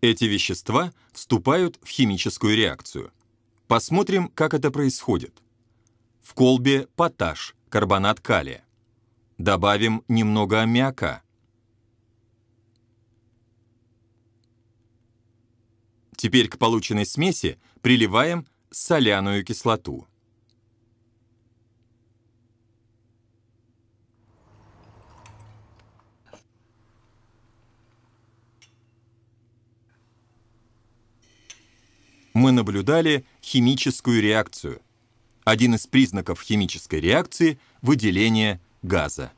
Эти вещества вступают в химическую реакцию. Посмотрим, как это происходит. В колбе поташ, карбонат калия. Добавим немного аммиака. Теперь к полученной смеси приливаем соляную кислоту. мы наблюдали химическую реакцию. Один из признаков химической реакции – выделение газа.